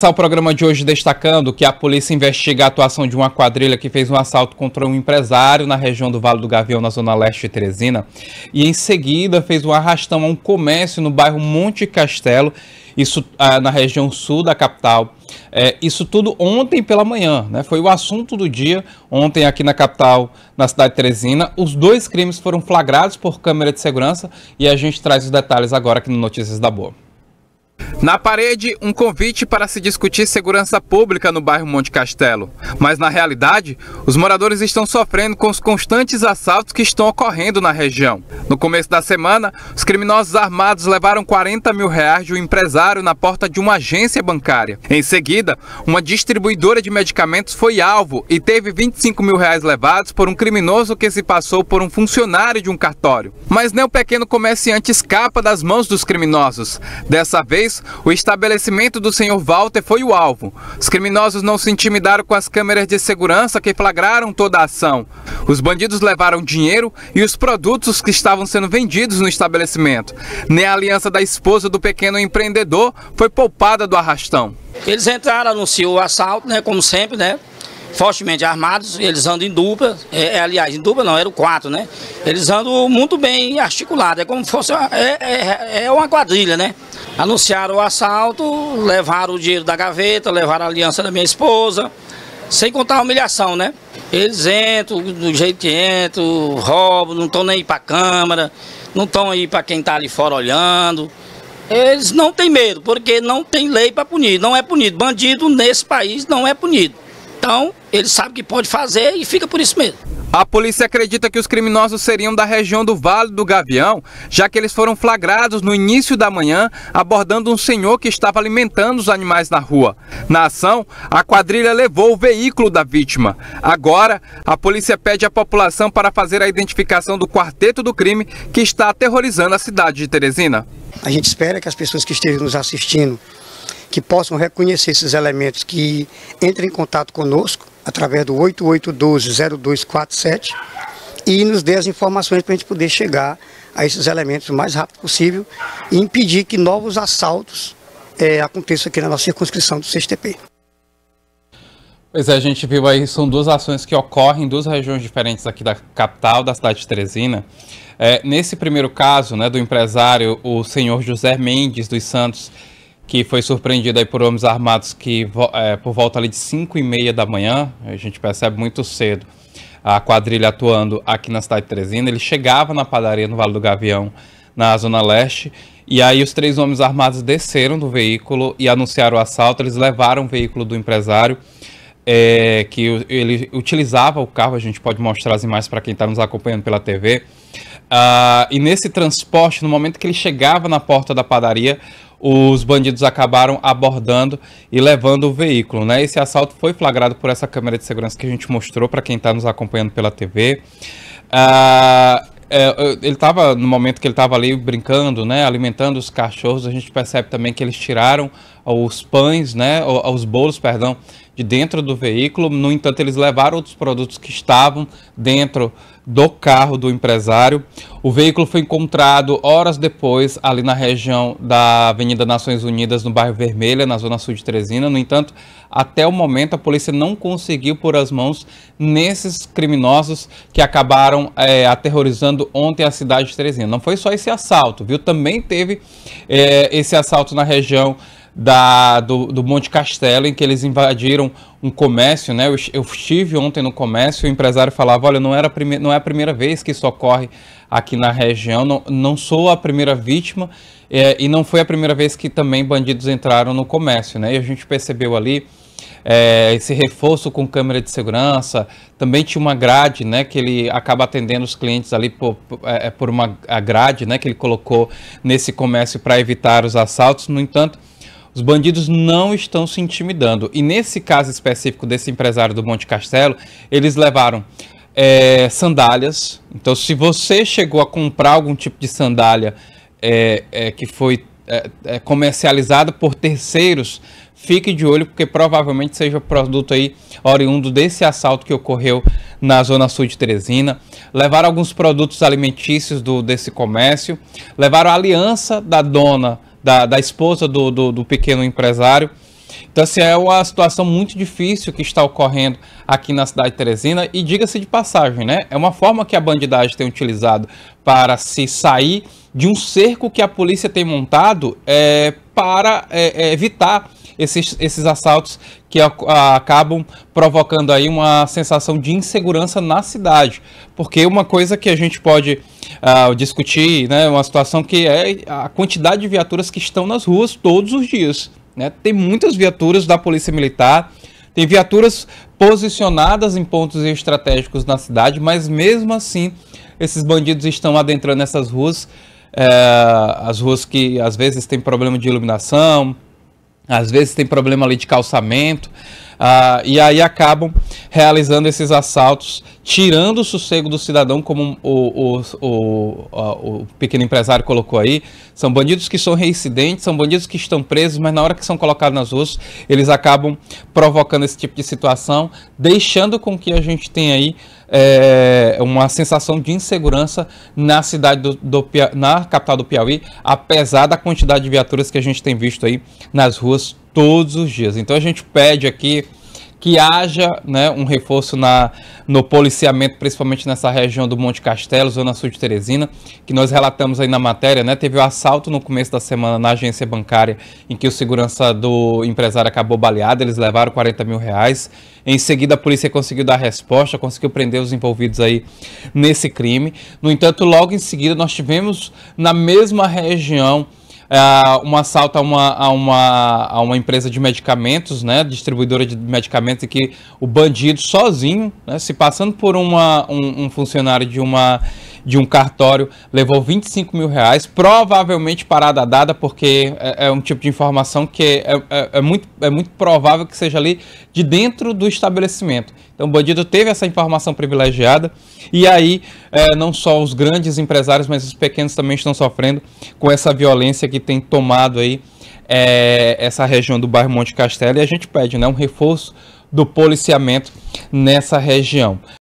começar o programa de hoje destacando que a polícia investiga a atuação de uma quadrilha que fez um assalto contra um empresário na região do Vale do Gavião, na zona leste de Teresina, e em seguida fez um arrastão a um comércio no bairro Monte Castelo, isso ah, na região sul da capital. É, isso tudo ontem pela manhã, né? Foi o assunto do dia ontem aqui na capital, na cidade de Teresina. Os dois crimes foram flagrados por câmera de segurança e a gente traz os detalhes agora aqui no Notícias da Boa. Na parede, um convite para se discutir segurança pública no bairro Monte Castelo. Mas na realidade, os moradores estão sofrendo com os constantes assaltos que estão ocorrendo na região. No começo da semana, os criminosos armados levaram 40 mil reais de um empresário na porta de uma agência bancária. Em seguida, uma distribuidora de medicamentos foi alvo e teve 25 mil reais levados por um criminoso que se passou por um funcionário de um cartório. Mas nem o pequeno comerciante escapa das mãos dos criminosos. Dessa vez, o estabelecimento do senhor Walter foi o alvo. Os criminosos não se intimidaram com as câmeras de segurança que flagraram toda a ação. Os bandidos levaram dinheiro e os produtos que estavam sendo vendidos no estabelecimento. Nem a aliança da esposa do pequeno empreendedor foi poupada do arrastão. Eles entraram, anunciou o assalto, né, como sempre, né? fortemente armados, eles andam em dupla, é, é, aliás, em dupla não, era o quatro, né? Eles andam muito bem articulados, é como se fosse uma, é, é, é uma quadrilha, né? Anunciaram o assalto, levaram o dinheiro da gaveta, levaram a aliança da minha esposa, sem contar a humilhação, né? Eles entram do jeito que entram, roubam, não estão nem aí a câmera, não estão aí para quem está ali fora olhando. Eles não têm medo, porque não tem lei para punir, não é punido. Bandido nesse país não é punido. Então, eles sabem que pode fazer e fica por isso mesmo. A polícia acredita que os criminosos seriam da região do Vale do Gavião, já que eles foram flagrados no início da manhã abordando um senhor que estava alimentando os animais na rua. Na ação, a quadrilha levou o veículo da vítima. Agora, a polícia pede à população para fazer a identificação do quarteto do crime que está aterrorizando a cidade de Teresina. A gente espera que as pessoas que estejam nos assistindo que possam reconhecer esses elementos que entrem em contato conosco através do 8812-0247 e nos dê as informações para a gente poder chegar a esses elementos o mais rápido possível e impedir que novos assaltos é, aconteçam aqui na nossa circunscrição do CSTP. Pois é, a gente viu aí, são duas ações que ocorrem em duas regiões diferentes aqui da capital, da cidade de Teresina. É, nesse primeiro caso, né, do empresário, o senhor José Mendes dos Santos, que foi surpreendida por homens armados que é, por volta ali de 5 e meia da manhã, a gente percebe muito cedo a quadrilha atuando aqui na cidade de Teresina, ele chegava na padaria no Vale do Gavião, na Zona Leste, e aí os três homens armados desceram do veículo e anunciaram o assalto, eles levaram o veículo do empresário, é, que ele utilizava o carro, a gente pode mostrar as imagens para quem está nos acompanhando pela TV, uh, ah, e nesse transporte, no momento que ele chegava na porta da padaria, os bandidos acabaram abordando e levando o veículo. Né? Esse assalto foi flagrado por essa câmera de segurança que a gente mostrou para quem está nos acompanhando pela TV. Ah, é, ele estava, no momento que ele estava ali brincando, né, alimentando os cachorros, a gente percebe também que eles tiraram os pães, né, os bolos, perdão, de dentro do veículo. No entanto, eles levaram outros produtos que estavam dentro do carro do empresário. O veículo foi encontrado horas depois ali na região da Avenida Nações Unidas, no bairro Vermelha, na zona sul de Teresina. No entanto, até o momento a polícia não conseguiu pôr as mãos nesses criminosos que acabaram é, aterrorizando ontem a cidade de Teresina. Não foi só esse assalto, viu? Também teve é, esse assalto na região da, do, do Monte Castelo, em que eles invadiram um comércio, né? Eu, eu estive ontem no comércio, o empresário falava, olha, não, era prime não é a primeira vez que isso ocorre aqui na região, não, não sou a primeira vítima é, e não foi a primeira vez que também bandidos entraram no comércio, né? E a gente percebeu ali é, esse reforço com câmera de segurança, também tinha uma grade, né, que ele acaba atendendo os clientes ali por, é, é, por uma grade, né, que ele colocou nesse comércio para evitar os assaltos, no entanto os bandidos não estão se intimidando. E nesse caso específico desse empresário do Monte Castelo, eles levaram é, sandálias. Então, se você chegou a comprar algum tipo de sandália é, é, que foi é, é, comercializada por terceiros, fique de olho, porque provavelmente seja produto aí oriundo desse assalto que ocorreu na Zona Sul de Teresina. Levaram alguns produtos alimentícios do, desse comércio, levaram a aliança da dona da, da esposa do, do, do pequeno empresário. Então, assim, é uma situação muito difícil que está ocorrendo aqui na cidade de Teresina. E diga-se de passagem, né? É uma forma que a bandidagem tem utilizado para se sair de um cerco que a polícia tem montado é, para é, é evitar esses, esses assaltos que a, a, acabam provocando aí uma sensação de insegurança na cidade. Porque uma coisa que a gente pode ah, uh, discutir né, uma situação que é a quantidade de viaturas que estão nas ruas todos os dias. Né? Tem muitas viaturas da Polícia Militar, tem viaturas posicionadas em pontos estratégicos na cidade, mas mesmo assim esses bandidos estão adentrando essas ruas, é, as ruas que às vezes têm problema de iluminação, às vezes tem problema ali de calçamento, uh, e aí acabam realizando esses assaltos, tirando o sossego do cidadão, como o, o, o, o, pequeno empresário colocou aí. São bandidos que são reincidentes, são bandidos que estão presos, mas na hora que são colocados nas ruas, eles acabam provocando esse tipo de situação, deixando com que a gente tenha aí é, é, uma sensação de insegurança na cidade do, do, na capital do Piauí, apesar da quantidade de viaturas que a gente tem visto aí nas ruas todos os dias. Então a gente pede aqui que haja né, um reforço na, no policiamento, principalmente nessa região do Monte Castelo, Zona Sul de Teresina, que nós relatamos aí na matéria, né? Teve o um assalto no começo da semana na agência bancária, em que o segurança do empresário acabou baleado, eles levaram 40 mil reais. Em seguida, a polícia conseguiu dar resposta, conseguiu prender os envolvidos aí nesse crime. No entanto, logo em seguida, nós tivemos na mesma região uh, um assalto a uma, a, uma, a uma empresa de medicamentos, né, distribuidora de medicamentos, que o bandido sozinho, né, se passando por uma, um, um funcionário de uma de um cartório, levou 25 mil reais, provavelmente parada dada, porque é, é um tipo de informação que é, é, é, é, muito, é muito provável que seja ali de dentro do estabelecimento. Então o bandido teve essa informação privilegiada, e aí é, não só os grandes empresários, mas os pequenos também estão sofrendo com essa violência que tem tomado aí é, essa região do bairro Monte Castelo, e a gente pede né, um reforço do policiamento nessa região.